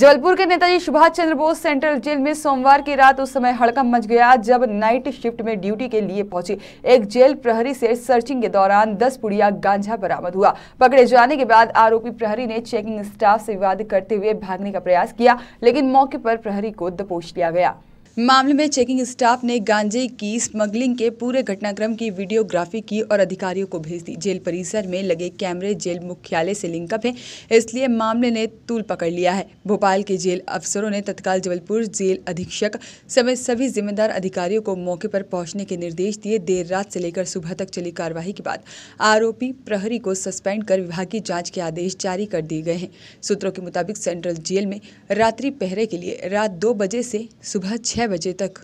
जबलपुर के Netaji Subhash Chandra Bose central jail में सोमवार की रात उस समय हड़कम मच गया जब नाइट शिफ्ट में ड्यूटी के लिए पहुंची एक जेल प्रहरी से सर्चिंग के दौरान 10 पुड़िया गांजा बरामद हुआ पकड़े जाने के बाद आरोपी प्रहरी ने चेकिंग स्टाफ से विवाद करते हुए भागने का प्रयास किया लेकिन मौके पर प्रहरी को दपोष लिया गया मामले में चेकिंग स्टाफ ने गांजे की स्मगलिंग के पूरे घटनाक्रम की वीडियोग्राफी की और अधिकारियों को भेज दी जेल परिसर में लगे कैमरे जेल मुख्यालय से लिंकअप है इसलिए मामले ने तूल पकड़ लिया है भोपाल के जेल अफसरों ने तत्काल जबलपुर जेल अधीक्षक समेत सभी जिम्मेदार अधिकारियों को मौके पर पहुंचने के निर्देश दिए देर रात से लेकर सुबह तक चली कार्यवाही के बाद आरोपी प्रहरी को सस्पेंड कर विभागीय जांच के आदेश जारी कर दिए गए हैं सूत्रों के मुताबिक सेंट्रल जेल में रात्रि पहरे के लिए रात दो बजे से सुबह छह बजे तक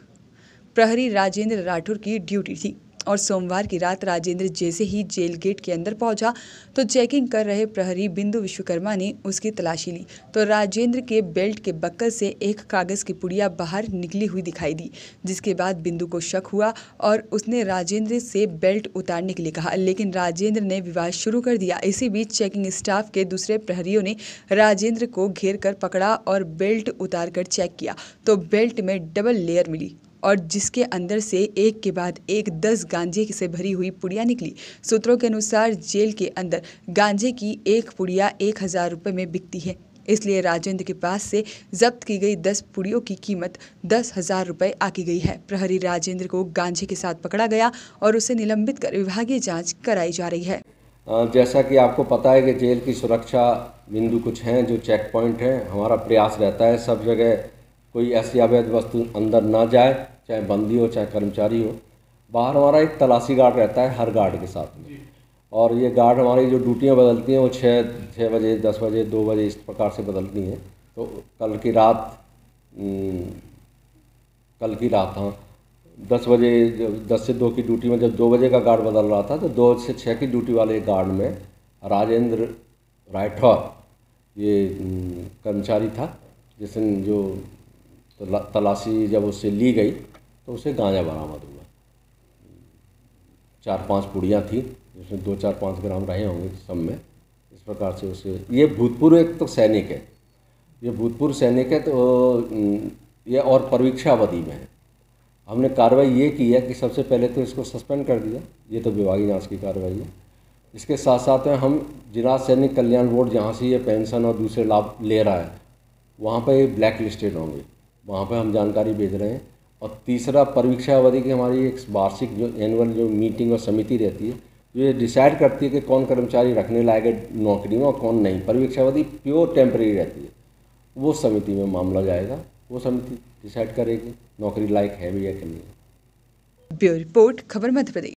प्रहरी राजेंद्र राठौर की ड्यूटी थी और सोमवार की रात राजेंद्र जैसे ही जेल गेट के अंदर पहुंचा तो चेकिंग कर रहे प्रहरी बिंदु विश्वकर्मा ने उसकी तलाशी ली तो राजेंद्र के बेल्ट के बक्कल से एक कागज़ की पुड़िया बाहर निकली हुई दिखाई दी जिसके बाद बिंदु को शक हुआ और उसने राजेंद्र से बेल्ट उतारने के लिए कहा लेकिन राजेंद्र ने विवाद शुरू कर दिया इसी बीच चेकिंग स्टाफ के दूसरे प्रहरियों ने राजेंद्र को घेर कर पकड़ा और बेल्ट उतार कर चेक किया तो बेल्ट में डबल लेयर मिली और जिसके अंदर से एक के बाद एक दस गांजे से भरी हुई पुड़िया निकली सूत्रों के अनुसार जेल के अंदर गांजे की एक पुड़िया एक हज़ार रुपये में बिकती है इसलिए राजेंद्र के पास से जब्त की गई दस पुड़ियों की कीमत दस हजार रुपये आकी गई है प्रहरी राजेंद्र को गांजे के साथ पकड़ा गया और उसे निलंबित कर विभागीय जाँच कराई जा रही है जैसा कि आपको पता है कि जेल की सुरक्षा बिंदु कुछ हैं जो चेक पॉइंट हैं हमारा प्रयास रहता है सब जगह कोई ऐसी अवैध वस्तु अंदर ना जाए चाहे बंदी हो चाहे कर्मचारी हो बाहर हमारा एक तलाशी गार्ड रहता है हर गार्ड के साथ में और ये गार्ड हमारी जो ड्यूटियाँ बदलती हैं वो छः छः बजे दस बजे दो बजे इस प्रकार से बदलती हैं तो कल की रात हम्म, कल की रात हाँ दस बजे जब दस से दो की ड्यूटी में जब दो बजे का गार्ड बदल रहा था तो दो से छः की ड्यूटी वाले गार्ड में राजेंद्र राठौर ये हम्म, कर्मचारी था जिसने जो तो तलाशी जब उससे ली गई तो उसे गांजा बरामद हुआ चार पांच पुड़ियाँ थी जिसमें दो चार पाँच ग्राम रहे होंगे सब में इस प्रकार से उसे ये भूतपूर्व एक तो सैनिक है ये भूतपूर्व सैनिक है तो ये और परवीक्षावधि में है हमने कार्रवाई ये की है कि सबसे पहले तो इसको सस्पेंड कर दिया ये तो विभागीय जांच की कार्रवाई है इसके साथ साथ में हम जिला सैनिक कल्याण बोर्ड जहाँ से ये पेंशन और दूसरे लाभ ले रहा है वहाँ पर ये ब्लैक लिस्टेड होंगे वहाँ पर हम जानकारी भेज रहे हैं और तीसरा परीक्षा अवधि की हमारी एक वार्षिक जो एनुअल जो मीटिंग और समिति रहती है जो ये डिसाइड करती है कि कौन कर्मचारी रखने लायक है नौकरी में और कौन नहीं परीक्षा अवधि प्योर टेम्प्रेरी रहती है वो समिति में मामला जाएगा वो समिति डिसाइड करेगी नौकरी लायक है भी या कि नहीं ब्यूरो रिपोर्ट खबर मध्य प्रदेश